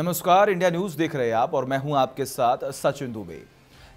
नमस्कार India news देख रहे हैं आप और मैं हूं आपके साथ सचिन दुबे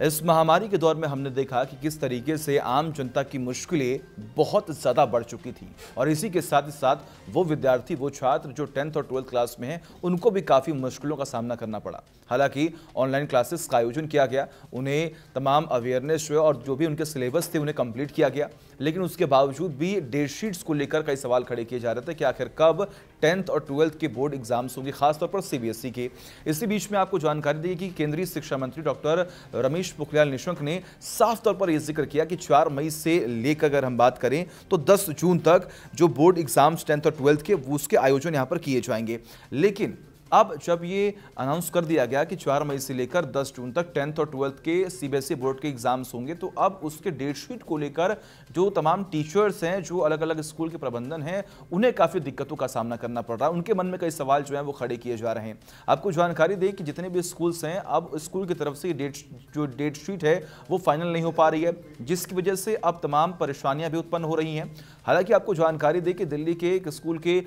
इस महामारी के दौर में हमने देखा कि किस तरीके से आम जनता की मुश्किलें बहुत ज़्यादा बढ़ चुकी थी और इसी के साथ ही साथ वो विद्यार्थी वो छात्र जो टेंथ और ट्वेल्थ क्लास में हैं उनको भी काफ़ी मुश्किलों का सामना करना पड़ा हालांकि ऑनलाइन क्लासेस का आयोजन किया गया उन्हें तमाम अवेयरनेस हुए और जो भी उनके सिलेबस थे उन्हें कंप्लीट किया गया लेकिन उसके बावजूद भी डेट शीट्स को लेकर कई सवाल खड़े किए जा रहे थे कि आखिर कब टेंथ और ट्वेल्थ के बोर्ड एग्जाम्स होंगे खासतौर पर सीबीएसई e के इसी बीच में आपको जानकारी दी कि केंद्रीय शिक्षा मंत्री डॉक्टर रमेश पोखरियाल निशंक ने साफ तौर पर यह जिक्र किया कि चार मई से लेकर अगर हम बात करें तो दस जून तक जो बोर्ड एग्जाम्स टेंथ और ट्वेल्थ के उसके आयोजन यहाँ पर किए जाएंगे लेकिन अब जब ये अनाउंस कर दिया गया कि 4 मई से लेकर 10 जून तक टेंथ और ट्वेल्थ के सीबीएसई बोर्ड e के एग्जाम्स होंगे तो अब उसके डेट शीट को लेकर जो तमाम टीचर्स हैं जो अलग अलग स्कूल के प्रबंधन हैं उन्हें काफ़ी दिक्कतों का सामना करना पड़ रहा है उनके मन में कई सवाल जो हैं वो खड़े किए जा रहे हैं आपको जानकारी दें कि जितने भी स्कूल्स हैं अब स्कूल की तरफ से डेट जो डेट शीट है वो फाइनल नहीं हो पा रही है जिसकी वजह से अब तमाम परेशानियाँ भी उत्पन्न हो रही हैं हालांकि आपको जानकारी दें कि दिल्ली के एक स्कूल के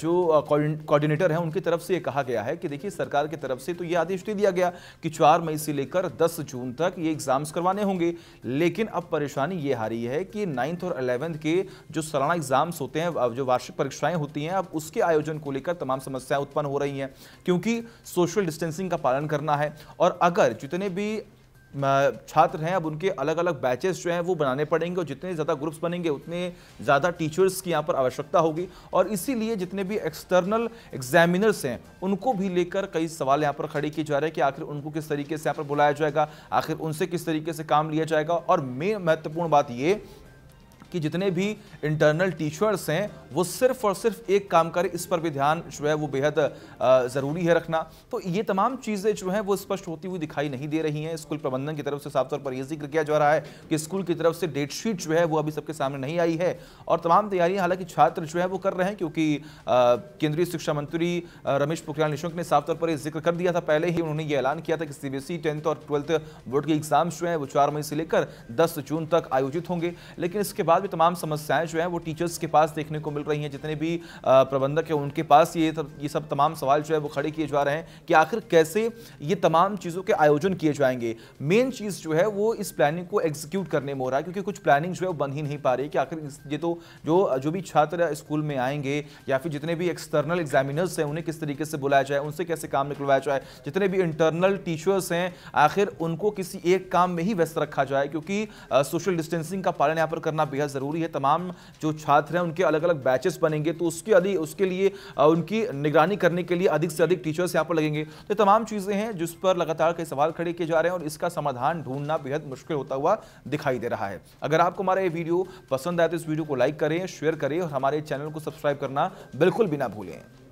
जो कोऑर्डिनेटर हैं उनकी तरफ से ये कहा गया है कि देखिए सरकार की तरफ से तो ये आदेश दे दिया गया कि चार मई से लेकर दस जून तक ये एग्जाम्स करवाने होंगे लेकिन अब परेशानी ये आ रही है कि नाइन्थ और अलेवेंथ के जो सालाना एग्जाम्स होते हैं जो वार्षिक परीक्षाएं होती हैं अब उसके आयोजन को लेकर तमाम समस्याएं उत्पन्न हो रही हैं क्योंकि सोशल डिस्टेंसिंग का पालन करना है और अगर जितने भी छात्र हैं अब उनके अलग अलग बैचेस जो हैं वो बनाने पड़ेंगे और जितने ज़्यादा ग्रुप्स बनेंगे उतने ज़्यादा टीचर्स की यहाँ पर आवश्यकता होगी और इसीलिए जितने भी एक्सटर्नल एग्जामिनर्स हैं उनको भी लेकर कई सवाल यहाँ पर खड़े किए जा रहे हैं कि आखिर उनको किस तरीके से यहाँ पर बुलाया जाएगा आखिर उनसे किस तरीके से काम लिया जाएगा और मेन महत्वपूर्ण बात ये कि जितने भी इंटरनल टीचर्स हैं वो सिर्फ और सिर्फ एक काम करें इस पर भी ध्यान जो है वो बेहद ज़रूरी है रखना तो ये तमाम चीज़ें जो हैं वो स्पष्ट होती हुई दिखाई नहीं दे रही हैं स्कूल प्रबंधन की तरफ से साफ तौर पर यह जिक्र किया जा रहा है कि स्कूल की तरफ से डेट शीट जो है वो अभी सबके सामने नहीं आई है और तमाम तैयारियां हालांकि छात्र जो है वो कर रहे हैं क्योंकि केंद्रीय शिक्षा मंत्री रमेश पोखरियाल निशंक ने साफ तौर पर यह जिक्र कर दिया था पहले ही उन्होंने ये ऐलान किया था कि सी टेंथ और ट्वेल्थ बोर्ड के एग्जाम्स जो हैं वो चार मई से लेकर दस जून तक आयोजित होंगे लेकिन इसके बाद बाद भी तमाम समस्याएं जो हैं वो टीचर्स के पास देखने को मिल रही हैं जितने भी प्रबंधक हैं उनके पास ये सब ये सब तमाम सवाल जो है वो खड़े किए जा रहे हैं कि आखिर कैसे ये तमाम चीज़ों के आयोजन किए जाएंगे मेन चीज़ जो है वो इस प्लानिंग को एग्जीक्यूट करने में हो रहा है क्योंकि कुछ प्लानिंग जो है वो बन ही नहीं पा रही कि आखिर ये तो जो जो भी छात्र स्कूल में आएंगे या फिर जितने भी एक्सटर्नल एग्जामिनर्स हैं उन्हें किस तरीके से बुलाया जाए उनसे कैसे काम निकलवाया जाए जितने भी इंटरनल टीचर्स हैं आखिर उनको किसी एक काम में ही व्यस्त रखा जाए क्योंकि सोशल डिस्टेंसिंग का पालन यहाँ पर करना बेहद ज़रूरी है तमाम जो छात्र हैं उनके अलग अलग बैचेस बनेंगे तो उसके अधिक उसके लिए उनकी निगरानी करने के लिए अधिक से अधिक टीचर्स यहाँ पर लगेंगे तो तमाम चीज़ें हैं जिस पर लगातार कई सवाल खड़े किए जा रहे हैं और इसका समाधान ढूंढना बेहद मुश्किल होता हुआ दिखाई दे रहा है अगर आपको हमारा ये वीडियो पसंद आए तो इस वीडियो को लाइक करें शेयर करें और हमारे चैनल को सब्सक्राइब करना बिल्कुल भी ना भूलें